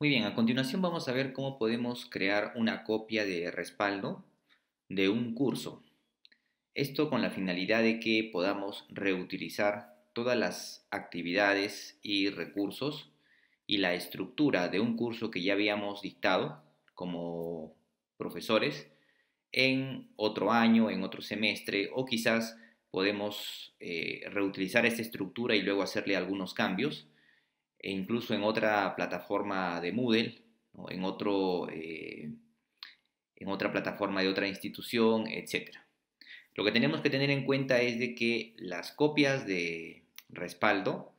Muy bien, a continuación vamos a ver cómo podemos crear una copia de respaldo de un curso. Esto con la finalidad de que podamos reutilizar todas las actividades y recursos y la estructura de un curso que ya habíamos dictado como profesores en otro año, en otro semestre o quizás podemos eh, reutilizar esta estructura y luego hacerle algunos cambios. E incluso en otra plataforma de Moodle, en, otro, eh, en otra plataforma de otra institución, etc. Lo que tenemos que tener en cuenta es de que las copias de respaldo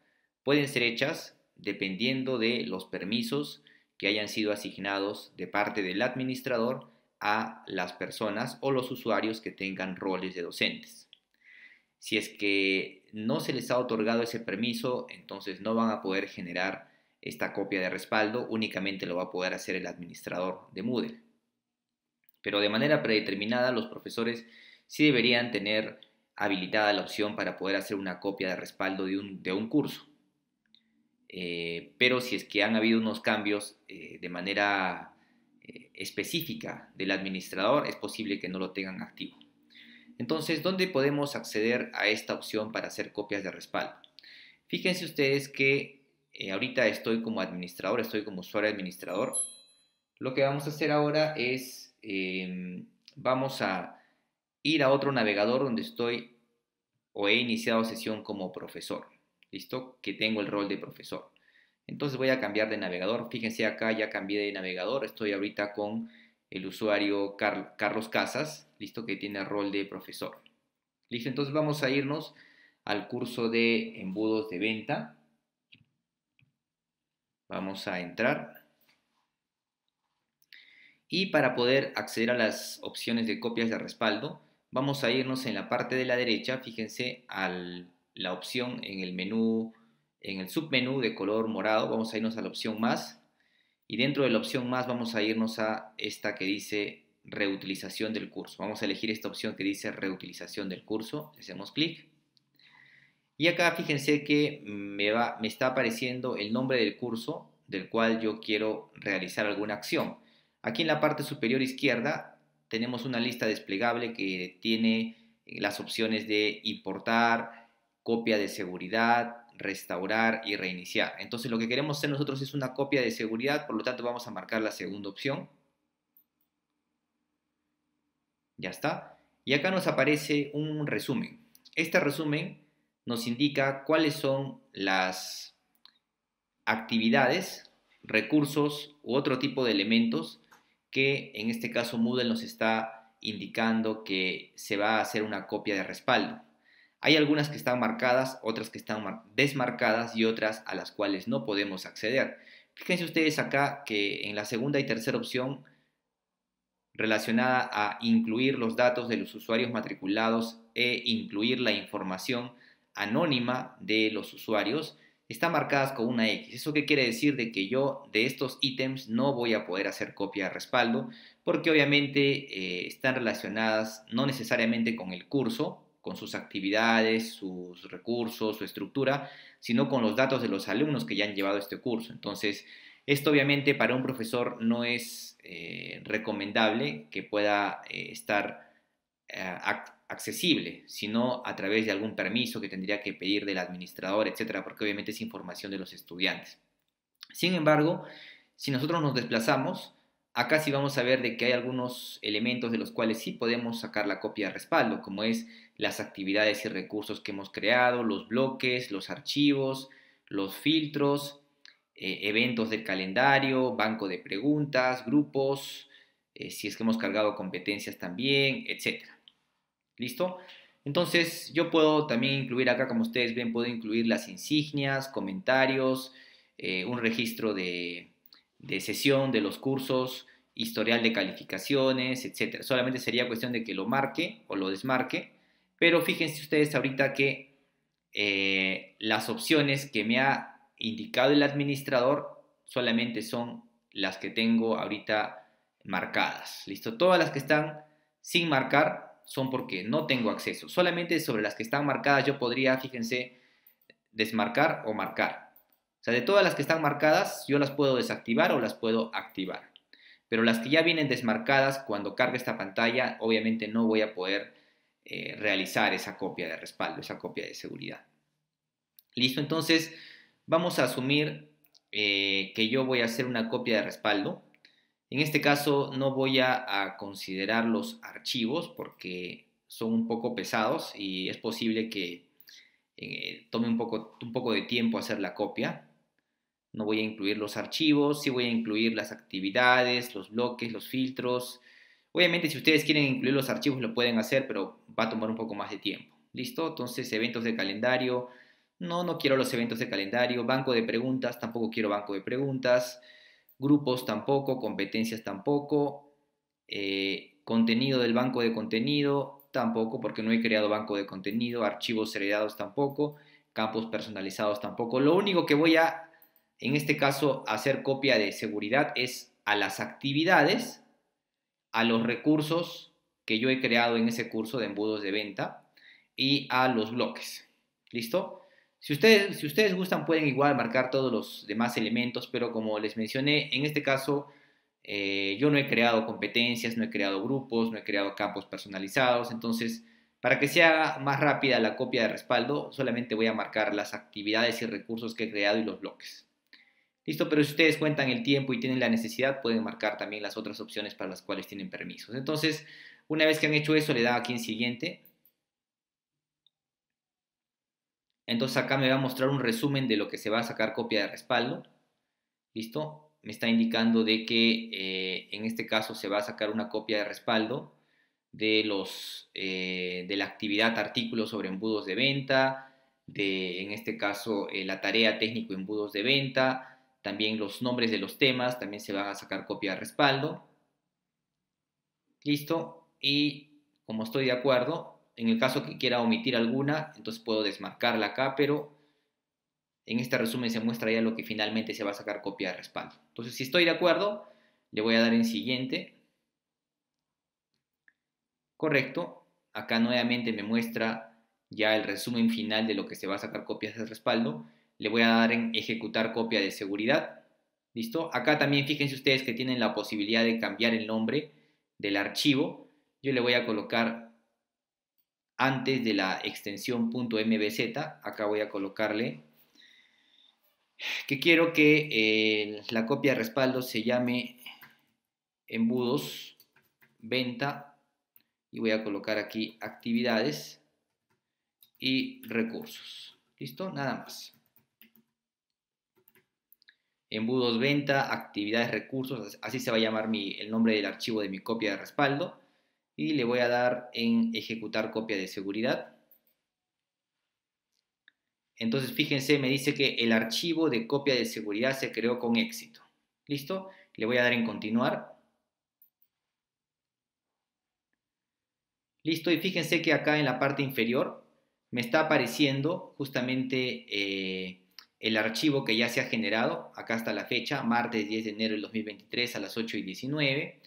pueden ser hechas dependiendo de los permisos que hayan sido asignados de parte del administrador a las personas o los usuarios que tengan roles de docentes. Si es que no se les ha otorgado ese permiso, entonces no van a poder generar esta copia de respaldo, únicamente lo va a poder hacer el administrador de Moodle. Pero de manera predeterminada, los profesores sí deberían tener habilitada la opción para poder hacer una copia de respaldo de un, curso. Eh, pero si es que han habido unos cambios eh, de manera eh, específica del administrador, es posible que no lo tengan activo. Entonces, ¿dónde podemos acceder a esta opción para hacer copias de respaldo? Fíjense ustedes que eh, ahorita estoy como administrador, estoy como usuario administrador. Lo que vamos a hacer ahora es, em, vamos a ir a otro navegador donde estoy o he iniciado sesión como profesor. ¿Listo? Que tengo el rol de profesor. Entonces voy a cambiar de navegador. Fíjense acá, ya cambié de navegador. Estoy ahorita con el usuario Carlos Casas listo, que tiene rol de profesor. Listo, entonces vamos a irnos al curso de embudos de venta. Vamos a entrar. Y para poder acceder a las opciones de copias de respaldo, vamos a irnos en la parte de la derecha, fíjense, a la opción en el menú, en el submenú de color morado, vamos a irnos a la opción más. Y dentro de la opción más vamos a irnos a esta que dice reutilización del curso. Vamos a elegir esta opción que dice reutilización del curso, hacemos clic. Y acá fíjense que me, va, me está apareciendo el nombre del curso del cual yo quiero realizar alguna acción. Aquí en la parte superior izquierda tenemos una lista desplegable que tiene las opciones de importar, copia de seguridad, restaurar y reiniciar. Entonces lo que queremos hacer nosotros es una copia de seguridad, por lo tanto vamos a marcar la segunda opción ya está. Y acá nos aparece un resumen. Este resumen nos indica cuáles son las actividades, recursos u otro tipo de elementos que en este caso Moodle nos está indicando que se va a hacer una copia de respaldo. Hay algunas que están marcadas, otras que están desmarcadas y otras a las cuales no podemos acceder. Fíjense ustedes acá que en la segunda y tercera opción relacionada a incluir los datos de los usuarios matriculados e incluir la información anónima de los usuarios está marcadas con una X. ¿Eso qué quiere decir? De que yo de estos ítems no voy a poder hacer copia de respaldo porque obviamente eh, están relacionadas no necesariamente con el curso, con sus actividades, sus recursos, su estructura, sino con los datos de los alumnos que ya han llevado este curso. Entonces, esto obviamente para un profesor no es eh, recomendable que pueda eh, estar eh, accesible, sino a través de algún permiso que tendría que pedir del administrador, etcétera, porque obviamente es información de los estudiantes. Sin embargo, si nosotros nos desplazamos, Acá sí vamos a ver de que hay algunos elementos de los cuales sí podemos sacar la copia de respaldo, como es las actividades y recursos que hemos creado, los bloques, los archivos, los filtros, eh, eventos del calendario, banco de preguntas, grupos, eh, si es que hemos cargado competencias también, etc. ¿Listo? Entonces yo puedo también incluir acá, como ustedes ven, puedo incluir las insignias, comentarios, eh, un registro de, sesión de los cursos, historial de calificaciones, etc. Solamente sería cuestión de que lo marque o lo desmarque, pero fíjense ustedes ahorita que las opciones que me ha indicado el administrador solamente son las que tengo ahorita marcadas. ¿Listo? Todas las que están sin marcar son porque no tengo acceso. Solamente sobre las que están marcadas yo podría, fíjense, desmarcar o marcar. O sea, de todas las que están marcadas yo las puedo desactivar o las puedo activar. Pero las que ya vienen desmarcadas, cuando cargue esta pantalla, obviamente no voy a poder eh, realizar esa copia de respaldo, esa copia de seguridad. ¿Listo? Entonces, vamos a asumir eh, que yo voy a hacer una copia de respaldo. En este caso no voy a, considerar los archivos porque son un poco pesados y es posible que eh, tome un poco, un poco de tiempo hacer la copia. No voy a incluir los archivos, sí voy a incluir las actividades, los bloques, los filtros. Obviamente si ustedes quieren incluir los archivos lo pueden hacer, pero va a tomar un poco más de tiempo. ¿Listo? Entonces eventos de calendario, no, no quiero los eventos de calendario, banco de preguntas, tampoco quiero banco de preguntas, grupos tampoco, competencias tampoco, eh, contenido del banco de contenido tampoco, porque no he creado banco de contenido, archivos heredados tampoco, campos personalizados tampoco. Lo único que voy a, en este caso, hacer copia de seguridad es a las actividades, a los recursos que yo he creado en ese curso de embudos de venta y a los bloques. ¿Listo? Si ustedes, si ustedes gustan, pueden igual marcar todos los demás elementos, pero como les mencioné, en este caso eh, yo no he creado competencias, no he creado grupos, no he creado campos personalizados, entonces para que sea más rápida la copia de respaldo, solamente voy a marcar las actividades y recursos que he creado y los bloques. Listo, pero si ustedes cuentan el tiempo y tienen la necesidad, pueden marcar también las otras opciones para las cuales tienen permisos. Entonces, una vez que han hecho eso, le da aquí en siguiente Entonces acá me va a mostrar un resumen de lo que se va a sacar copia de respaldo. ¿Listo? Me está indicando de que eh, en este caso se va a sacar una copia de respaldo de, los, eh, de la actividad artículo sobre embudos de venta, de en este caso eh, la tarea técnico embudos de venta, también los nombres de los temas, también se van a sacar copia de respaldo. ¿Listo? Y como estoy de acuerdo, en el caso que quiera omitir alguna, entonces puedo desmarcarla acá, pero en este resumen se muestra ya lo que finalmente se va a sacar copia de respaldo. Entonces, si estoy de acuerdo, le voy a dar en siguiente. Correcto. Acá nuevamente me muestra ya el resumen final de lo que se va a sacar copias de respaldo. Le voy a dar en ejecutar copia de seguridad. ¿Listo? Acá también fíjense ustedes que tienen la posibilidad de cambiar el nombre del archivo. Yo le voy a colocar antes de la extensión .mbz, acá voy a colocarle que quiero que eh, la copia de respaldo se llame embudos, venta, y voy a colocar aquí actividades y recursos. ¿Listo? Nada más. Embudos, venta, actividades, recursos, así se va a llamar el nombre del archivo de mi copia de respaldo y le voy a dar en ejecutar copia de seguridad. Entonces, fíjense, me dice que el archivo de copia de seguridad se creó con éxito. ¿Listo? Le voy a dar en continuar. Listo, y fíjense que acá en la parte inferior me está apareciendo justamente eh, el archivo que ya se ha generado, acá está la fecha, martes 10 de enero del 2023 a las 8 y 19,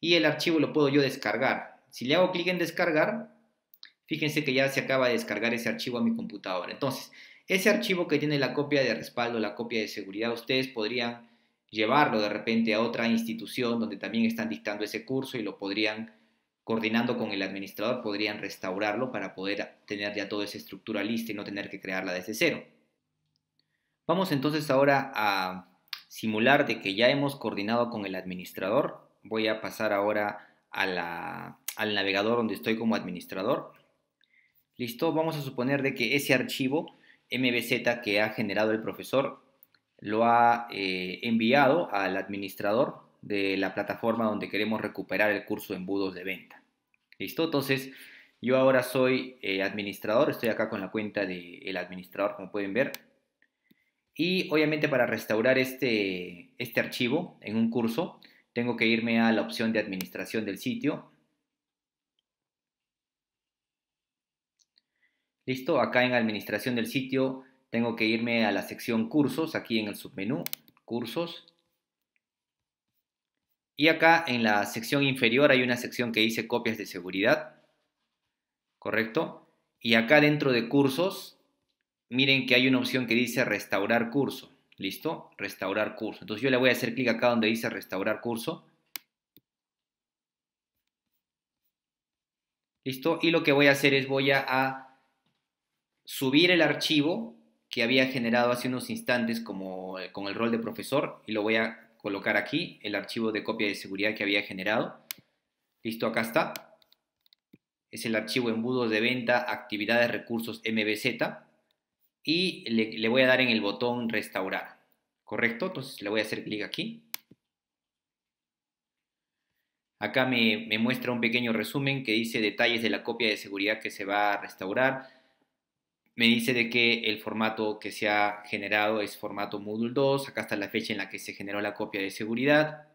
y el archivo lo puedo yo descargar, si le hago clic en descargar, fíjense que ya se acaba de descargar ese archivo a mi computadora. Entonces, ese archivo que tiene la copia de respaldo, la copia de seguridad, ustedes podrían llevarlo de repente a otra institución donde también están dictando ese curso y lo podrían, coordinando con el administrador, podrían restaurarlo para poder tener ya toda esa estructura lista y no tener que crearla desde cero. Vamos entonces ahora a simular de que ya hemos coordinado con el administrador. Voy a pasar ahora a la al navegador donde estoy como administrador. Listo, vamos a suponer de que ese archivo MBZ que ha generado el profesor lo ha eh, enviado al administrador de la plataforma donde queremos recuperar el curso de embudos de venta. Listo, entonces yo ahora soy eh, administrador, estoy acá con la cuenta del administrador como pueden ver. Y obviamente para restaurar este, este archivo en un curso, tengo que irme a la opción de administración del sitio, Listo, acá en administración del sitio tengo que irme a la sección cursos, aquí en el submenú, cursos. Y acá en la sección inferior hay una sección que dice copias de seguridad, ¿correcto? Y acá dentro de cursos, miren que hay una opción que dice restaurar curso, ¿listo? Restaurar curso. Entonces yo le voy a hacer clic acá donde dice restaurar curso. ¿Listo? Y lo que voy a hacer es voy a subir el archivo que había generado hace unos instantes como, con el rol de profesor y lo voy a colocar aquí, el archivo de copia de seguridad que había generado. Listo, acá está. Es el archivo embudos de venta, actividades, recursos, MBZ. Y le, voy a dar en el botón restaurar. ¿Correcto? Entonces le voy a hacer clic aquí. Acá me, me, muestra un pequeño resumen que dice detalles de la copia de seguridad que se va a restaurar, me dice de que el formato que se ha generado es formato Moodle 2. Acá está la fecha en la que se generó la copia de seguridad.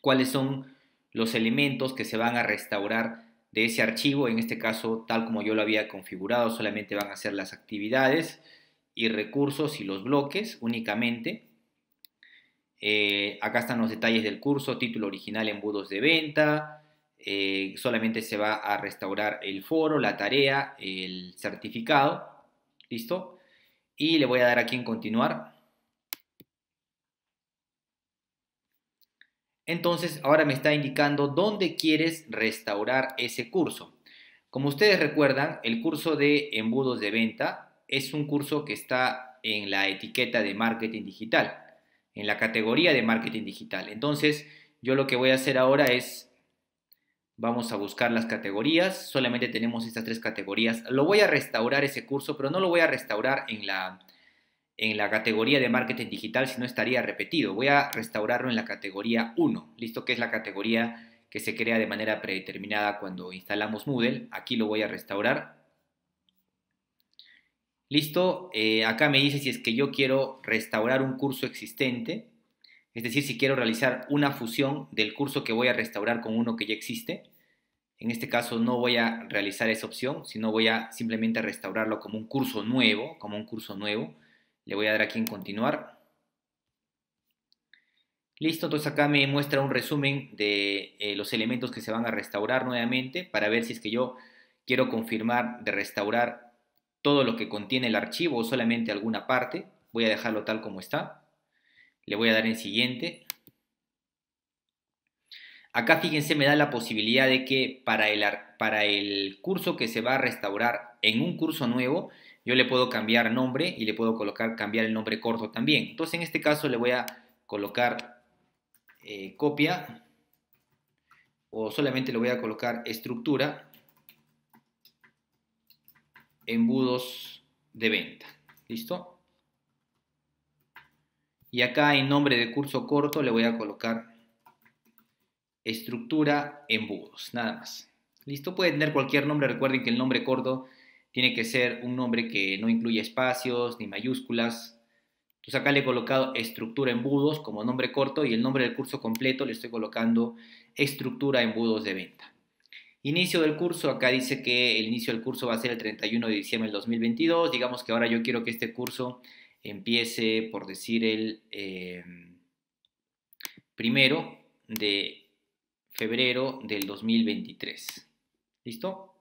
Cuáles son los elementos que se van a restaurar de ese archivo. En este caso, tal como yo lo había configurado, solamente van a ser las actividades y recursos y los bloques únicamente. Eh, acá están los detalles del curso, título original, embudos de venta, eh, solamente se va a restaurar el foro, la tarea, el certificado, ¿listo? Y le voy a dar aquí en continuar. Entonces, ahora me está indicando dónde quieres restaurar ese curso. Como ustedes recuerdan, el curso de embudos de venta es un curso que está en la etiqueta de marketing digital, en la categoría de marketing digital. Entonces, yo lo que voy a hacer ahora es Vamos a buscar las categorías. Solamente tenemos estas tres categorías. Lo voy a restaurar ese curso, pero no lo voy a restaurar en la, en la categoría de marketing digital, si no estaría repetido. Voy a restaurarlo en la categoría 1, listo, que es la categoría que se crea de manera predeterminada cuando instalamos Moodle. Aquí lo voy a restaurar. Listo, eh, acá me dice si es que yo quiero restaurar un curso existente. Es decir, si quiero realizar una fusión del curso que voy a restaurar con uno que ya existe, en este caso no voy a realizar esa opción, sino voy a simplemente restaurarlo como un curso nuevo, como un curso nuevo. Le voy a dar aquí en continuar. Listo, entonces acá me muestra un resumen de eh, los elementos que se van a restaurar nuevamente para ver si es que yo quiero confirmar de restaurar todo lo que contiene el archivo o solamente alguna parte. Voy a dejarlo tal como está. Le voy a dar en siguiente. Acá fíjense me da la posibilidad de que para el, para el curso que se va a restaurar en un curso nuevo, yo le puedo cambiar nombre y le puedo colocar cambiar el nombre corto también. Entonces en este caso le voy a colocar eh, copia o solamente le voy a colocar estructura embudos de venta. ¿Listo? Y acá en nombre de curso corto le voy a colocar estructura embudos, nada más. Listo, puede tener cualquier nombre, recuerden que el nombre corto tiene que ser un nombre que no incluya espacios ni mayúsculas. Entonces acá le he colocado estructura embudos como nombre corto y el nombre del curso completo le estoy colocando estructura embudos de venta. Inicio del curso, acá dice que el inicio del curso va a ser el 31 de diciembre del 2022. Digamos que ahora yo quiero que este curso empiece por decir el em, primero de febrero del 2023. ¿Listo?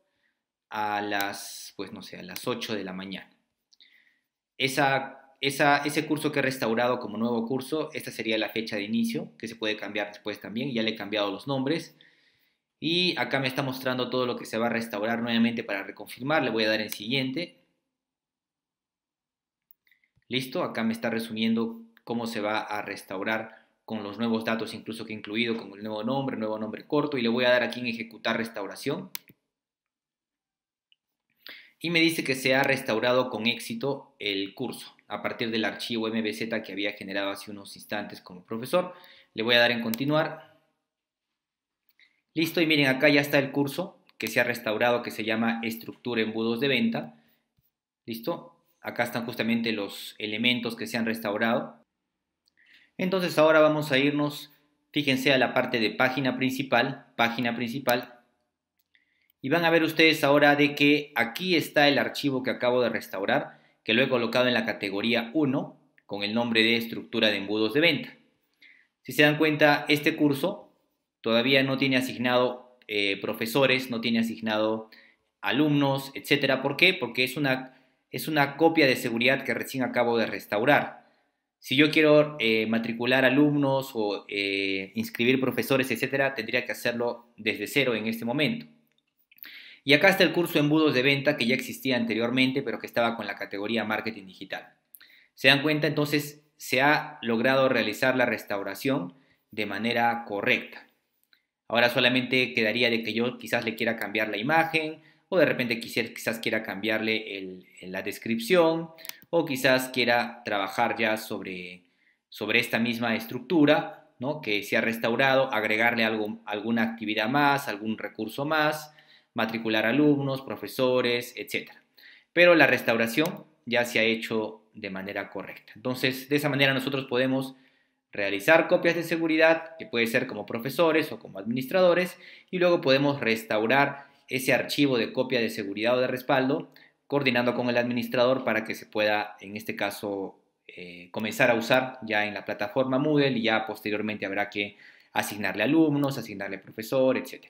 A las, pues no sé, a las 8 de la mañana. Esa, esa, ese curso que he restaurado como nuevo curso, esta sería la fecha de inicio, que se puede cambiar después también. Ya le he cambiado los nombres. Y acá me está mostrando todo lo que se va a restaurar nuevamente para reconfirmar. Le voy a dar en siguiente Listo, acá me está resumiendo cómo se va a restaurar con los nuevos datos, incluso que he incluido con el nuevo nombre, nuevo nombre corto, y le voy a dar aquí en ejecutar restauración. Y me dice que se ha restaurado con éxito el curso a partir del archivo MBZ que había generado hace unos instantes como profesor. Le voy a dar en continuar. Listo, y miren, acá ya está el curso que se ha restaurado, que se llama Estructura Embudos de Venta. ¿Listo? Acá están justamente los elementos que se han restaurado. Entonces ahora vamos a irnos, fíjense a la parte de página principal, página principal. Y van a ver ustedes ahora de que aquí está el archivo que acabo de restaurar, que lo he colocado en la categoría 1 con el nombre de estructura de embudos de venta. Si se dan cuenta, este curso todavía no tiene asignado eh, profesores, no tiene asignado alumnos, etcétera. ¿Por qué? Porque es una es una copia de seguridad que recién acabo de restaurar. Si yo quiero eh, matricular alumnos o eh, inscribir profesores, etcétera, tendría que hacerlo desde cero en este momento. Y acá está el curso Embudos de Venta que ya existía anteriormente, pero que estaba con la categoría Marketing Digital. ¿Se dan cuenta? Entonces se ha logrado realizar la restauración de manera correcta. Ahora solamente quedaría de que yo quizás le quiera cambiar la imagen o de repente quizás quiera cambiarle la descripción o quizás quiera trabajar ya sobre, sobre esta misma estructura ¿no? que se ha restaurado, agregarle algo, alguna actividad más, algún recurso más, matricular alumnos, profesores, etc. Pero la restauración ya se ha hecho de manera correcta. Entonces, de esa manera nosotros podemos realizar copias de seguridad, que puede ser como profesores o como administradores, y luego podemos restaurar ese archivo de copia de seguridad o de respaldo, coordinando con el administrador para que se pueda, en este caso, eh, comenzar a usar ya en la plataforma Moodle y ya posteriormente habrá que asignarle alumnos, asignarle profesor, etc.